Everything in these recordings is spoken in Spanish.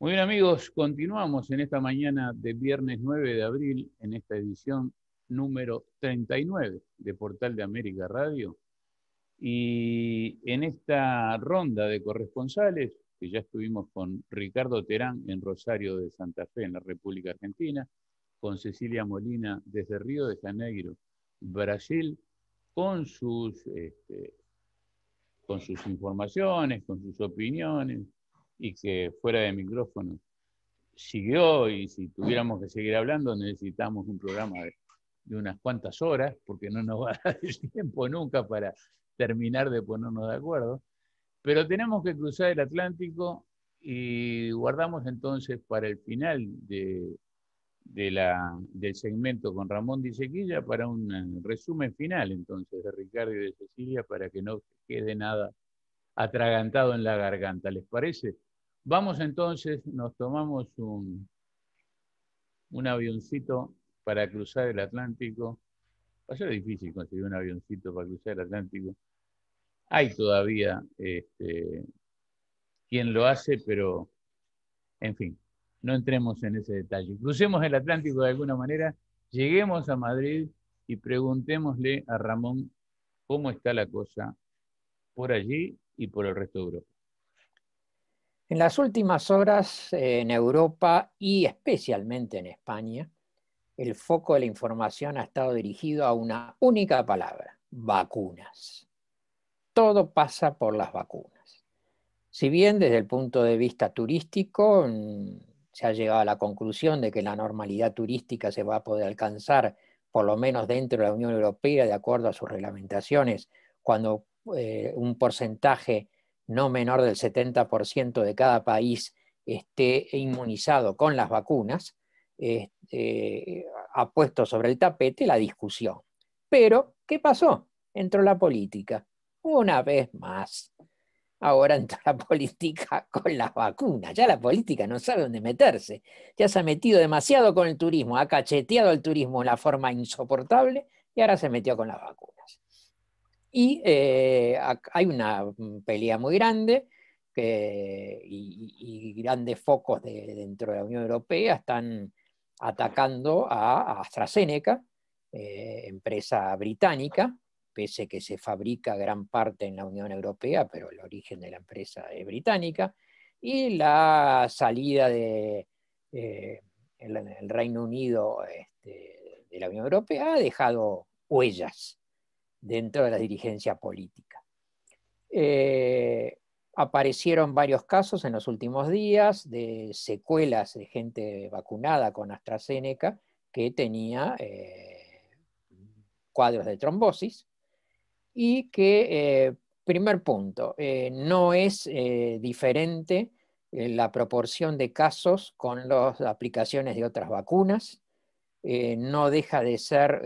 Muy bien amigos, continuamos en esta mañana de viernes 9 de abril en esta edición número 39 de Portal de América Radio. Y en esta ronda de corresponsales, que ya estuvimos con Ricardo Terán en Rosario de Santa Fe, en la República Argentina, con Cecilia Molina desde Río de Janeiro, Brasil, con sus, este, con sus informaciones, con sus opiniones, y que fuera de micrófono siguió y si tuviéramos que seguir hablando necesitamos un programa de, unas cuantas horas porque no nos va a dar tiempo nunca para terminar de ponernos de acuerdo. Pero tenemos que cruzar el Atlántico y guardamos entonces para el final de, la, del segmento con Ramón Disequilla para un resumen final entonces de Ricardo y de Cecilia para que no quede nada atragantado en la garganta. ¿Les parece? Vamos entonces, nos tomamos un, avioncito para cruzar el Atlántico. Va a ser difícil conseguir un avioncito para cruzar el Atlántico. Hay todavía este, quien lo hace, pero en fin, no entremos en ese detalle. Crucemos el Atlántico de alguna manera, lleguemos a Madrid y preguntémosle a Ramón cómo está la cosa por allí y por el resto de Europa. En las últimas horas eh, en Europa y especialmente en España, el foco de la información ha estado dirigido a una única palabra, vacunas. Todo pasa por las vacunas. Si bien desde el punto de vista turístico mm, se ha llegado a la conclusión de que la normalidad turística se va a poder alcanzar, por lo menos dentro de la Unión Europea, de acuerdo a sus reglamentaciones, cuando eh, un porcentaje no menor del 70% de cada país esté inmunizado con las vacunas, este, ha puesto sobre el tapete la discusión. Pero, ¿qué pasó? Entró la política, una vez más. Ahora entra la política con las vacunas. Ya la política no sabe dónde meterse. Ya se ha metido demasiado con el turismo, ha cacheteado el turismo de la forma insoportable y ahora se metió con las vacunas. Y eh, hay una mm, pelea muy grande que, y, grandes focos dentro de la Unión Europea están atacando a, AstraZeneca, eh, empresa británica, pese que se fabrica gran parte en la Unión Europea, pero el origen de la empresa es británica, y la salida de... Eh, Reino Unido este, de la Unión Europea ha dejado huellas dentro de la dirigencia política. Eh, aparecieron varios casos en los últimos días de secuelas de gente vacunada con AstraZeneca que tenía eh, cuadros de trombosis y que, eh, primer punto, no es diferente la proporción de casos con las aplicaciones de otras vacunas. no deja de ser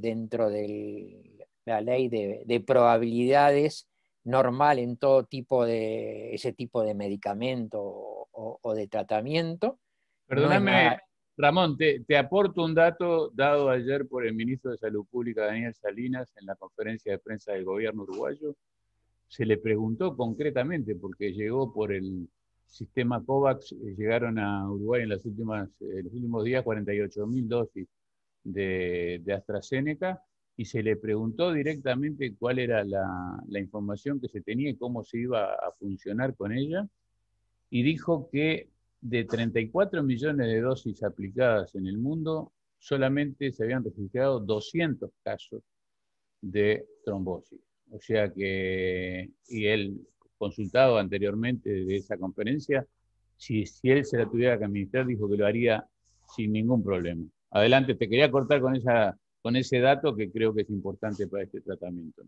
dentro del la ley de, probabilidades normal en todo tipo de ese tipo de medicamento o, de tratamiento. Perdóname, Ramón, te, aporto un dato dado ayer por el ministro de Salud Pública, Daniel Salinas, en la conferencia de prensa del gobierno uruguayo. Se le preguntó concretamente, porque llegó por el sistema COVAX, eh, llegaron a Uruguay en, las últimas, eh, los últimos días 48.000 dosis de AstraZeneca y se le preguntó directamente cuál era la, información que se tenía y cómo se iba a funcionar con ella, y dijo que de 34 millones de dosis aplicadas en el mundo, solamente se habían registrado 200 casos de trombosis. O sea que, y él consultado anteriormente de esa conferencia, si, si él se la tuviera que administrar, dijo que lo haría sin ningún problema. Adelante, te quería cortar con esa con ese dato que creo que es importante para este tratamiento.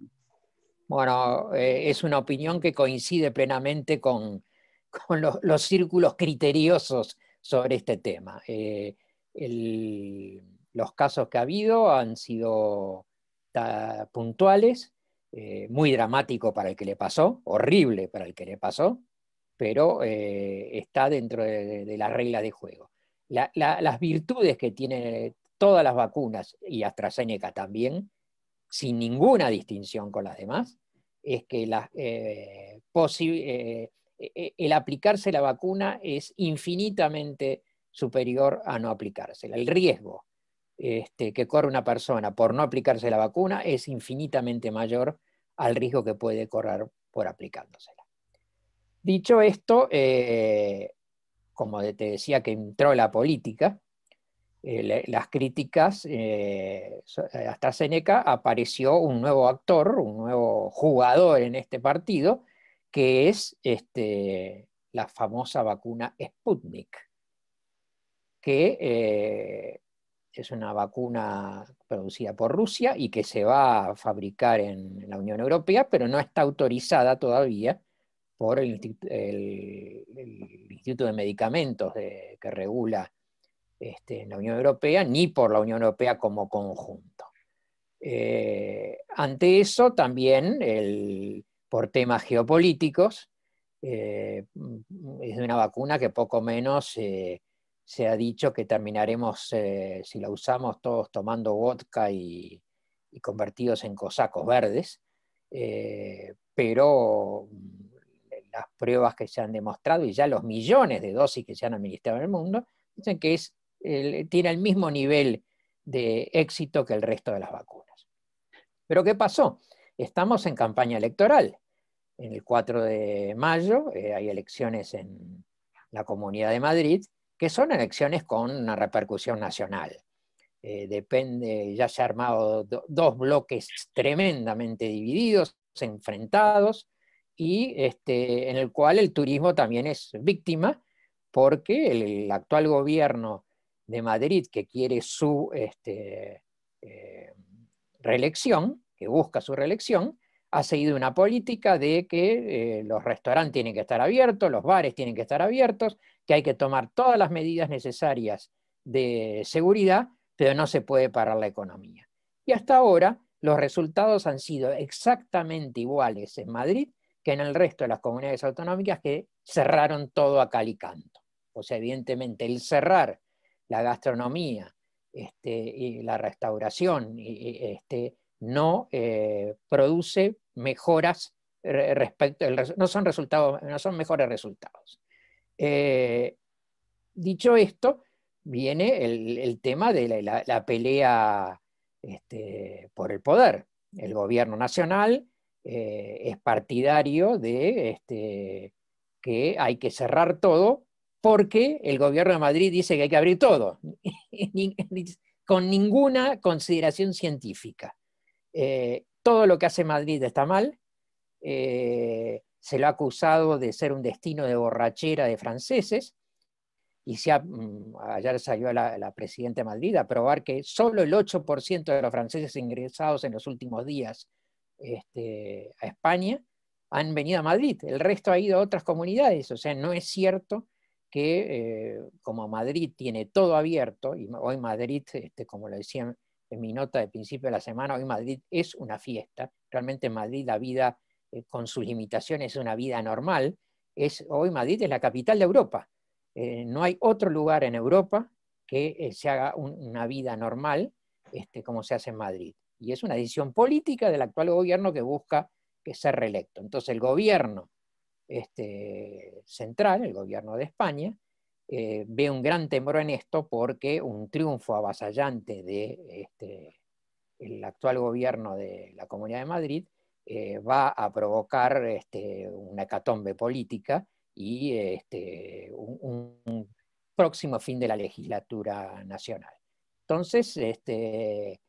Bueno, eh, es una opinión que coincide plenamente con, los, círculos criteriosos sobre este tema. Eh, los casos que ha habido han sido puntuales, eh, muy dramático para el que le pasó, horrible para el que le pasó, pero está dentro de, la regla de juego. las virtudes que tiene todas las vacunas y AstraZeneca también, sin ninguna distinción con las demás, es que eh, eh, eh, el aplicarse la vacuna es infinitamente superior a no aplicársela. El riesgo este, que corre una persona por no aplicarse la vacuna es infinitamente mayor al riesgo que puede correr por aplicándosela. Dicho esto, como te decía que entró la política, eh, las críticas hasta eh, eh, Seneca apareció un nuevo actor, un nuevo jugador en este partido, que es este, la famosa vacuna Sputnik, que es una vacuna producida por Rusia y que se va a fabricar en la Unión Europea, pero no está autorizada todavía por el, Instituto de Medicamentos que regula este, en la Unión Europea, ni por la Unión Europea como conjunto. Eh, ante eso, también el, por temas geopolíticos, eh, mm, es una vacuna que poco menos eh, se ha dicho que terminaremos, si la usamos todos tomando vodka y convertidos en cosacos verdes, pero mm, las pruebas que se han demostrado y ya los millones de dosis que se han administrado en el mundo, dicen que es tiene el mismo nivel de éxito que el resto de las vacunas. Pero ¿qué pasó? Estamos en campaña electoral. En el 4 de mayo eh, hay elecciones en la Comunidad de Madrid, que son elecciones con una repercusión nacional. Eh, depende, ya se han armado dos bloques tremendamente divididos, enfrentados, y este, en el cual el turismo también es víctima, porque el actual gobierno de Madrid que quiere su este, eh, reelección, que busca su reelección, ha seguido una política de que eh, los restaurantes tienen que estar abiertos, los bares tienen que estar abiertos, que hay que tomar todas las medidas necesarias de seguridad, pero no se puede parar la economía. Y hasta ahora los resultados han sido exactamente iguales en Madrid que en el resto de las comunidades autonómicas que cerraron todo a cal canto. O sea, evidentemente el cerrar la gastronomía este, y la restauración, este, no eh, produce mejoras no son, resultados, no son mejores resultados. Eh, dicho esto, viene el, tema de la, pelea este, por el poder. El gobierno nacional eh, es partidario de que hay que cerrar todo porque el gobierno de Madrid dice que hay que abrir todo, con ninguna consideración científica. Eh, todo lo que hace Madrid está mal, eh, se lo ha acusado de ser un destino de borrachera de franceses, y mm, ayer salió la, presidenta de Madrid a probar que solo el 8% de los franceses ingresados en los últimos días este, a España han venido a Madrid, el resto ha ido a otras comunidades, o sea, no es cierto que eh, como Madrid tiene todo abierto, y hoy Madrid, este, como lo decía en mi nota de principio de la semana, hoy Madrid es una fiesta, realmente Madrid la vida eh, con sus limitaciones es una vida normal, es, hoy Madrid es la capital de Europa, eh, no hay otro lugar en Europa que se haga una vida normal este, como se hace en Madrid. Y es una decisión política del actual gobierno que busca ser reelecto. Entonces el gobierno este, central, el gobierno de España, eh, ve un gran temor en esto porque un triunfo avasallante de este, el actual gobierno de la Comunidad de Madrid eh, va a provocar este, una hecatombe política y este, un, un, próximo fin de la legislatura nacional. Entonces, este,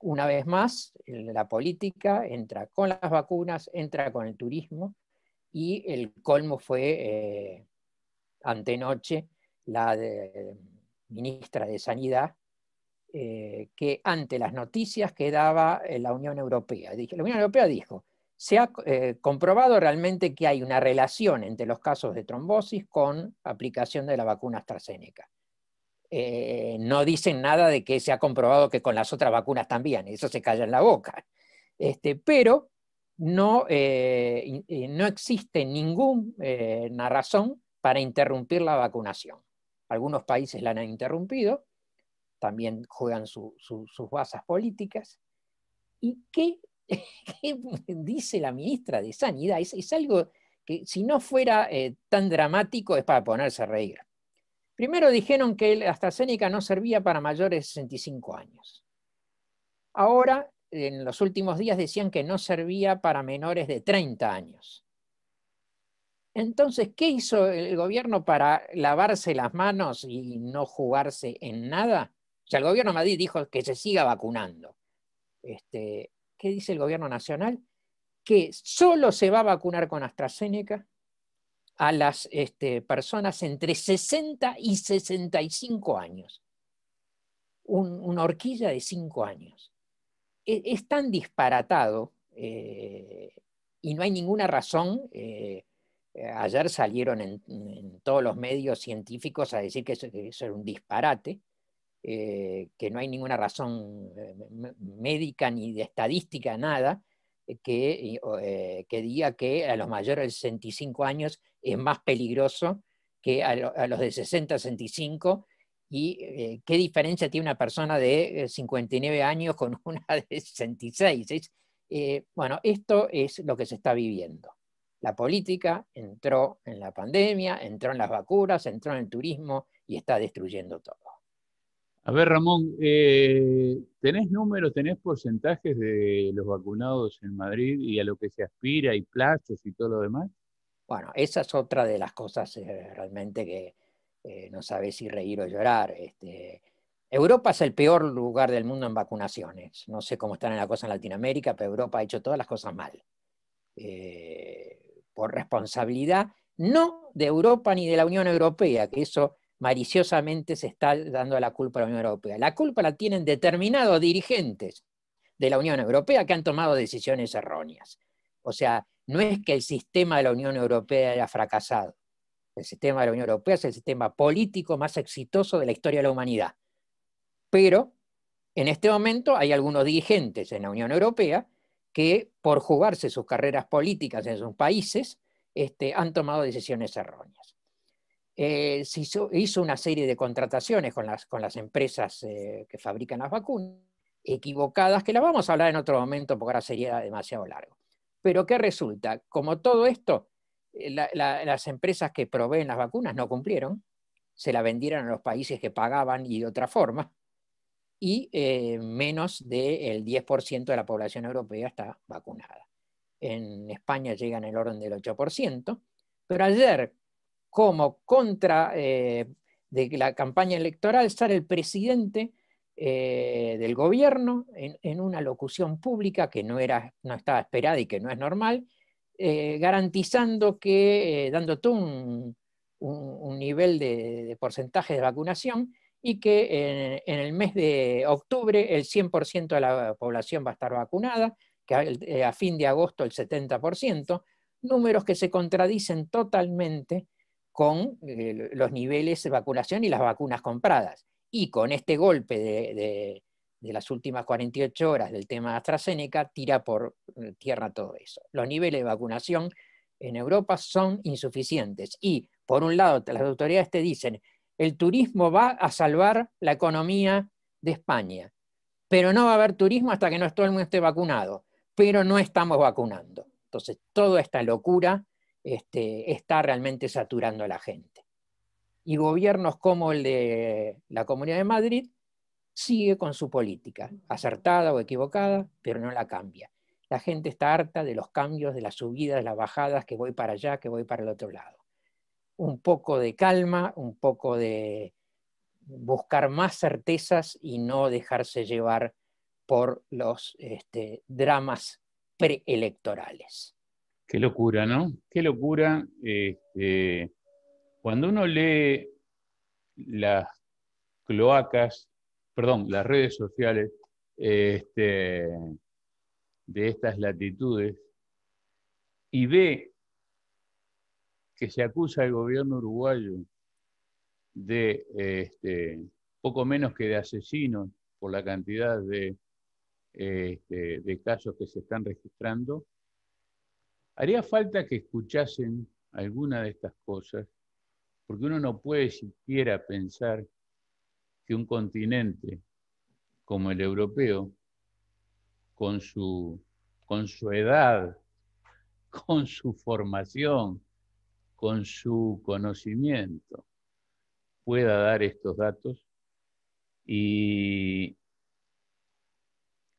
una vez más, la política entra con las vacunas, entra con el turismo y el colmo fue ante eh, antenoche la ministra de Sanidad, eh, que ante las noticias que daba eh, la Unión Europea, la Unión Europea dijo, se ha comprobado realmente que hay una relación entre los casos de trombosis con aplicación de la vacuna AstraZeneca. no dicen nada de que se ha comprobado que con las otras vacunas también, eso se calla en la boca. Este, pero no, eh, eh, no existe ninguna eh, razón para interrumpir la vacunación. Algunos países la han interrumpido, también juegan sus basas políticas. ¿Y qué, dice la ministra de Sanidad? Es, algo que si no fuera tan dramático es para ponerse a reír. Primero dijeron que el AstraZeneca no servía para mayores de 65 años. Ahora en los últimos días decían que no servía para menores de 30 años. Entonces, ¿qué hizo el gobierno para lavarse las manos y no jugarse en nada? O sea, el gobierno de Madrid dijo que se siga vacunando. Este, ¿Qué dice el gobierno nacional? Que solo se va a vacunar con AstraZeneca a las este, personas entre 60 y 65 años. una horquilla de 5 años. E-, es, tan disparatado eh, y no hay ninguna razón. Eh, ayer salieron en, todos los medios científicos a decir que eso, un disparate, eh, que no hay ninguna razón médica ni de estadística, nada, que, diga que a los mayores de 65 años es más peligroso que a, los de 60 65 ¿Y eh, qué diferencia tiene una persona de 59 eh, años con una de 66? Eh, bueno, esto es lo que se está viviendo. La política entró en la pandemia, entró en las vacunas, entró en el turismo y está destruyendo todo. A ver, Ramón, ¿tenés números, tenés porcentajes de los vacunados en Madrid y a lo que se aspira y plazos y todo lo demás? Bueno, esa es otra de las cosas realmente que eh, no sabes si reír o llorar. Este, Europa es el peor lugar del mundo en vacunaciones. No sé cómo están en la cosa en Latinoamérica, pero Europa ha hecho todas las cosas mal. Eh, por responsabilidad, no de Europa ni de la Unión Europea, que eso maliciosamente se está dando la culpa a la Unión Europea. La culpa la tienen determinados dirigentes de la Unión Europea que han tomado decisiones erróneas. O sea, no es que el sistema de la Unión Europea haya fracasado. El sistema de la Unión Europea es el sistema político más exitoso de la historia de la humanidad. Pero en este momento hay algunos dirigentes en la Unión Europea que por jugarse sus carreras políticas en sus países este, han tomado decisiones erróneas. Eh, se hizo, una serie de contrataciones con las, con las empresas eh, que fabrican las vacunas, equivocadas, que las vamos a hablar en otro momento porque ahora sería demasiado largo. Pero ¿qué resulta? Como todo esto, eh, las empresas que proveen las vacunas no cumplieron, se la vendieron a los países que pagaban y de otra forma, y eh, menos del 10% de la población europea está vacunada. En España llegan en el orden del 8%, pero ayer, como contra eh, de la campaña electoral, estar el presidente del gobierno en, en, una locución pública que no, era, no estaba esperada y que no es normal, eh, garantizando que, dando eh, dándote un, nivel de, porcentaje de vacunación y que en, el mes de octubre el 100% de la población va a estar vacunada, que eh, a, fin de agosto el 70%, números que se contradicen totalmente con los niveles de vacunación y las vacunas compradas. Y con este golpe de, de las últimas 48 horas del tema AstraZeneca tira por eh, tierra todo eso. Los niveles de vacunación en Europa son insuficientes y, por un lado, las autoridades te dicen, el turismo va a salvar la economía de España, pero no va a haber turismo hasta que no todo el mundo esté vacunado, pero no estamos vacunando. Entonces, toda esta locura este, está realmente saturando a la gente. Y gobiernos como el de la Comunidad de Madrid sigue con su política, acertada o equivocada, pero no la cambia. La gente está harta de los cambios, de las subidas, de las bajadas, que voy para allá, que voy para el otro lado. Un poco de calma, un poco de buscar más certezas y no dejarse llevar por los este, dramas preelectorales. Qué locura, ¿no? Qué locura. Este, cuando uno lee las cloacas perdón, las redes sociales este, de estas latitudes y ve que se acusa al gobierno uruguayo de este, poco menos que de asesinos por la cantidad de, este, de casos que se están registrando, haría falta que escuchasen alguna de estas cosas, porque uno no puede siquiera pensar un continente como el europeo, con su, con su edad, con su formación, con su conocimiento, pueda dar estos datos y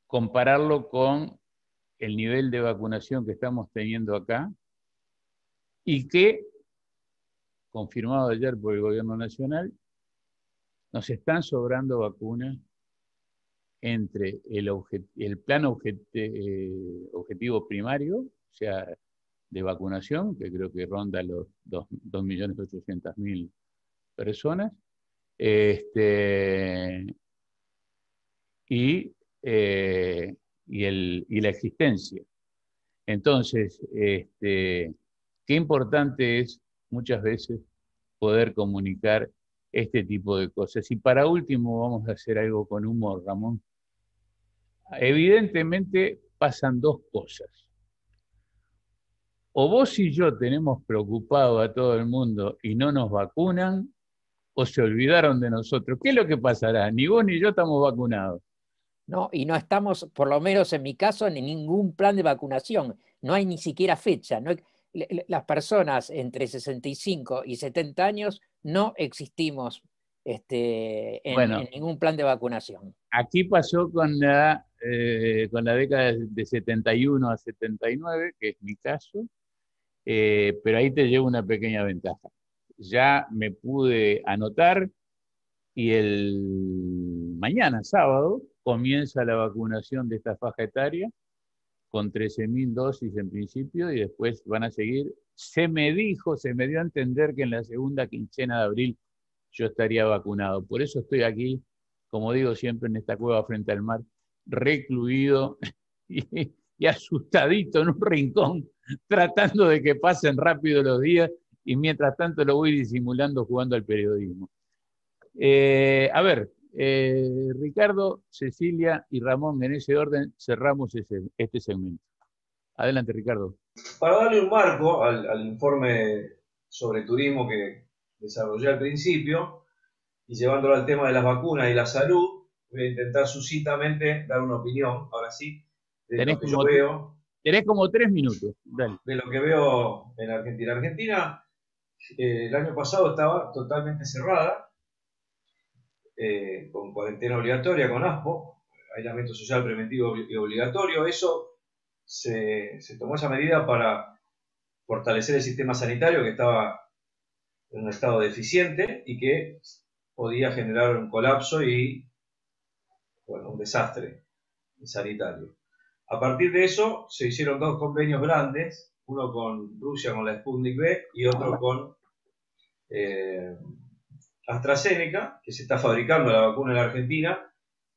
compararlo con el nivel de vacunación que estamos teniendo acá y que, confirmado ayer por el Gobierno Nacional, nos están sobrando vacunas entre el, plan eh, objetivo primario, o sea, de vacunación, que creo que ronda los 2.800.000 personas, este, y, eh, y, el, la existencia. Entonces, este, qué importante es muchas veces poder comunicar este tipo de cosas. Y para último vamos a hacer algo con humor, Ramón. Evidentemente pasan dos cosas. O vos y yo tenemos preocupado a todo el mundo y no nos vacunan, o se olvidaron de nosotros. ¿Qué es lo que pasará? Ni vos ni yo estamos vacunados. No, y no estamos, por lo menos en mi caso, en ningún plan de vacunación. No hay ni siquiera fecha. No las personas entre 65 y 70 años no existimos este, en, ningún plan de vacunación. Aquí pasó con la, eh, con la década de 71 a 79, que es mi caso, eh, pero ahí te llevo una pequeña ventaja. Ya me pude anotar y el mañana, sábado, comienza la vacunación de esta faja etaria con 13.000 dosis en principio y después van a seguir. Se me dijo, se me dio a entender que en la segunda quincena de abril yo estaría vacunado. Por eso estoy aquí, como digo siempre, en esta cueva frente al mar, recluido y, asustadito en un rincón, tratando de que pasen rápido los días y mientras tanto lo voy disimulando jugando al periodismo. Eh, a ver, eh, Ricardo, Cecilia y Ramón, en ese orden cerramos este segmento. Adelante, Ricardo. Para darle un marco al, informe sobre turismo que desarrollé al principio y llevándolo al tema de las vacunas y la salud, voy a intentar sucintamente dar una opinión, ahora sí, de tenés lo que como, veo. Tenés como tres minutos. De lo que veo en Argentina. Argentina eh, el año pasado estaba totalmente cerrada, eh, con cuarentena obligatoria, con ASPO, aislamiento social preventivo y obligatorio. Eso se, tomó esa medida para fortalecer el sistema sanitario que estaba en un estado deficiente y que podía generar un colapso y un desastre sanitario. A partir de eso se hicieron dos convenios grandes, uno con Rusia con la Sputnik B y otro con eh, AstraZeneca, que se está fabricando la vacuna en la Argentina,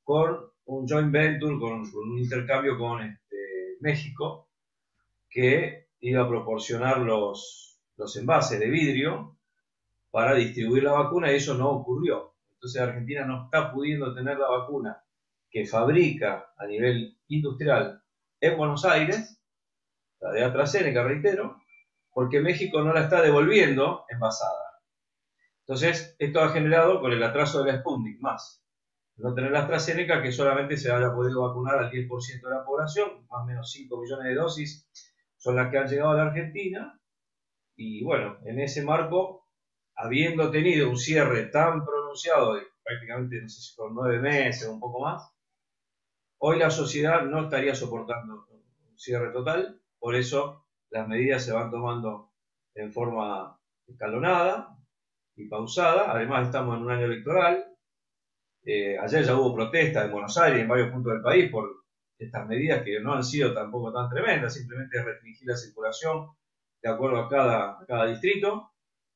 con un joint venture, con, un intercambio con este, México, que iba a proporcionar los, los envases de vidrio para distribuir la vacuna y eso no ocurrió. Entonces Argentina no está pudiendo tener la vacuna que fabrica a nivel industrial en Buenos Aires, la de AstraZeneca, reitero, porque México no la está devolviendo envasada. Entonces, esto ha generado con el atraso de la Sputnik más. No tener la AstraZeneca, que solamente se haya podido vacunar al 10% de la población, más o menos 5 millones de dosis son las que han llegado a la Argentina. Y bueno, en ese marco, habiendo tenido un cierre tan pronunciado de prácticamente, no sé si por nueve meses o un poco más, hoy la sociedad no estaría soportando un cierre total. Por eso las medidas se van tomando en forma escalonada, y pausada. Además, estamos en un año electoral. Eh, ayer ya hubo protestas en Buenos Aires y en varios puntos del país por estas medidas que no han sido tampoco tan tremendas, simplemente restringir la circulación de acuerdo a cada, cada distrito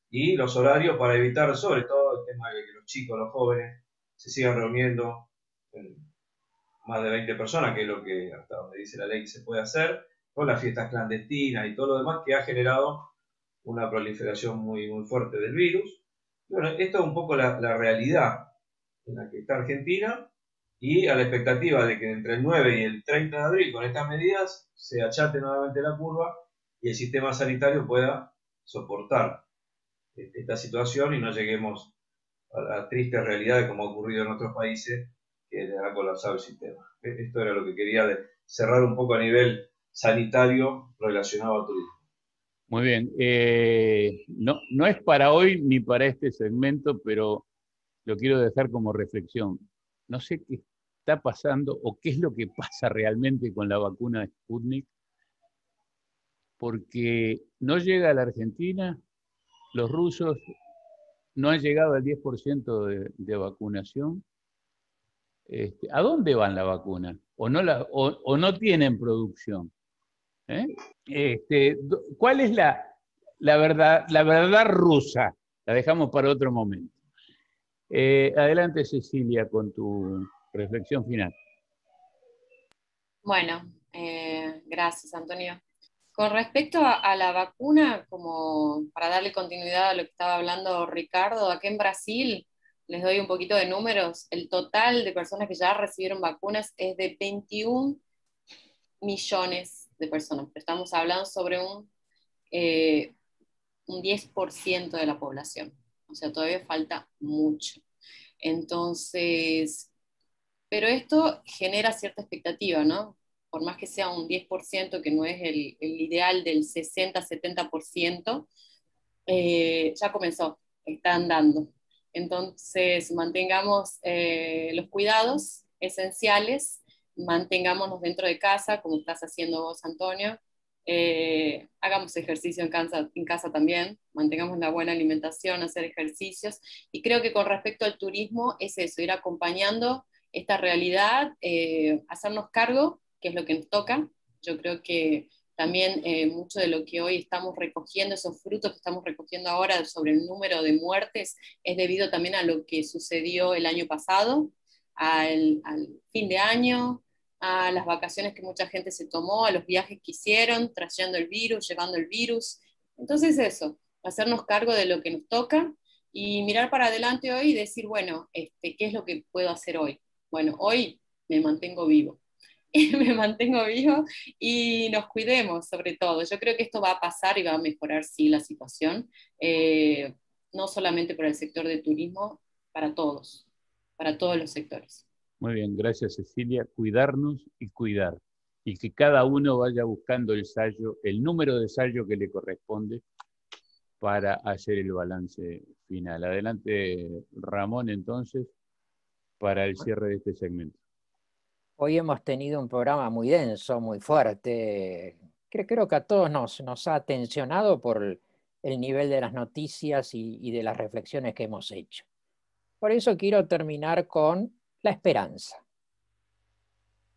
y los horarios para evitar, sobre todo, el tema de que los chicos, los jóvenes, se sigan reuniendo más de 20 personas, que es lo que hasta donde dice la ley se puede hacer, con las fiestas clandestinas y todo lo demás que ha generado una proliferación muy, muy fuerte del virus. Bueno, esto es un poco la, realidad en la que está Argentina y a la expectativa de que entre el 9 y el 30 de abril con estas medidas se achate nuevamente la curva y el sistema sanitario pueda soportar eh, esta situación y no lleguemos a la triste realidad como ha ocurrido en otros países que ha colapsado el sistema. E, esto era lo que quería cerrar un poco a nivel sanitario relacionado a turismo. Muy bien. Eh, no, no es para hoy ni para este segmento, pero lo quiero dejar como reflexión. No sé qué está pasando o qué es lo que pasa realmente con la vacuna Sputnik, porque no llega a la Argentina, los rusos no han llegado al 10% de, de, vacunación. Este, ¿A dónde van la vacuna? ¿O no, la, o no tienen producción? ¿eh? Este, ¿Cuál es la, verdad, rusa? La dejamos para otro momento. Eh, adelante, Cecilia, con tu reflexión final. Bueno, eh, gracias, Antonio. Con respecto a, a, la vacuna, como para darle continuidad a lo que estaba hablando Ricardo, aquí en Brasil, les doy un poquito de números, el total de personas que ya recibieron vacunas es de 21 millones de personas, pero estamos hablando sobre un, eh, un 10% de la población. O sea, todavía falta mucho. Entonces, pero esto genera cierta expectativa, ¿no? Por más que sea un 10%, que no es el, ideal del 60-70%, eh, ya comenzó, está andando. Entonces, mantengamos eh, los cuidados esenciales mantengámonos dentro de casa, como estás haciendo vos, Antonio. Eh, hagamos ejercicio en casa, en casa también, mantengamos la buena alimentación, hacer ejercicios. Y creo que con respecto al turismo es eso, ir acompañando esta realidad, eh, hacernos cargo, que es lo que nos toca. Yo creo que también eh, mucho de lo que hoy estamos recogiendo, esos frutos que estamos recogiendo ahora sobre el número de muertes, es debido también a lo que sucedió el año pasado, al, al fin de año, a las vacaciones que mucha gente se tomó, a los viajes que hicieron, trayendo el virus, llevando el virus. Entonces eso, hacernos cargo de lo que nos toca y mirar para adelante hoy y decir, bueno, este, ¿qué es lo que puedo hacer hoy? Bueno, hoy me mantengo vivo. me mantengo vivo y nos cuidemos sobre todo. Yo creo que esto va a pasar y va a mejorar, sí, la situación, eh, no solamente para el sector de turismo, para todos, para todos los sectores. Muy bien, gracias Cecilia. Cuidarnos y cuidar. Y que cada uno vaya buscando el sallo, el número de sallo que le corresponde para hacer el balance final. Adelante, Ramón, entonces, para el cierre de este segmento. Hoy hemos tenido un programa muy denso, muy fuerte. Creo, creo que a todos nos, ha tensionado por el, nivel de las noticias y de las reflexiones que hemos hecho. Por eso quiero terminar con la esperanza.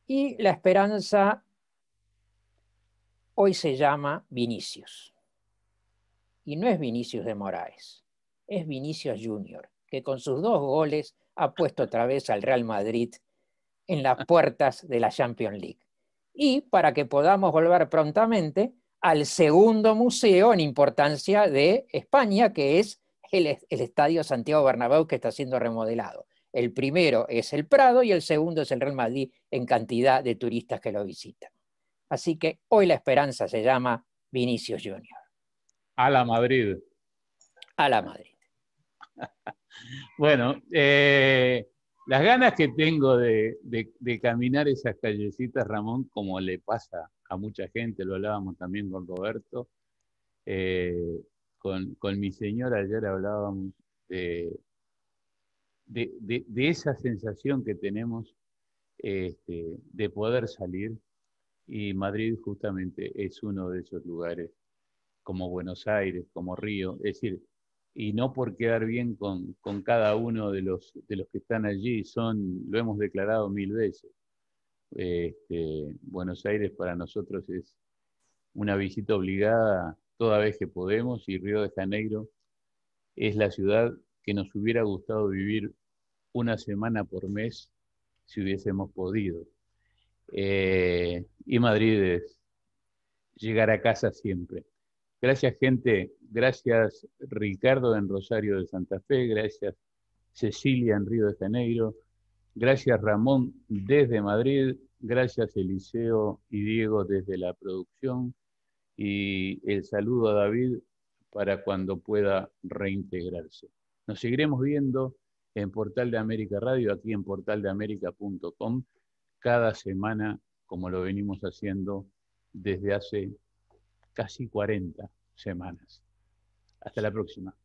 Y la esperanza hoy se llama Vinicius. Y no es Vinicius de Moraes, es Vinicius Junior, que con sus dos goles ha puesto otra vez al Real Madrid en las puertas de la Champions League. Y para que podamos volver prontamente al segundo museo en importancia de España, que es el, Estadio Santiago Bernabéu, que está siendo remodelado. El primero es el Prado y el segundo es el Real Madrid en cantidad de turistas que lo visitan. Así que hoy la esperanza se llama Vinicius Junior. A la Madrid. A la Madrid. bueno, eh, las ganas que tengo de, caminar esas callecitas, Ramón, como le pasa a mucha gente, lo hablábamos también con Roberto, eh, con, con, mi señora ayer hablábamos de, de, esa sensación que tenemos este, de poder salir. Y Madrid justamente es uno de esos lugares, como Buenos Aires, como Río. Es decir, y no por quedar bien con, cada uno de los, de los que están allí, son, lo hemos declarado mil veces. Este, Buenos Aires para nosotros es una visita obligada toda vez que podemos y Río de Janeiro es la ciudad que nos hubiera gustado vivir una semana por mes si hubiésemos podido. Eh, y Madrid es llegar a casa siempre. Gracias gente, gracias Ricardo en Rosario de Santa Fe, gracias Cecilia en Río de Janeiro, gracias Ramón desde Madrid, gracias Eliseo y Diego desde la producción y el saludo a David para cuando pueda reintegrarse. Nos seguiremos viendo en Portal de América Radio, aquí en Portaldeamérica.com, cada semana, como lo venimos haciendo desde hace casi 40 semanas. Hasta la próxima.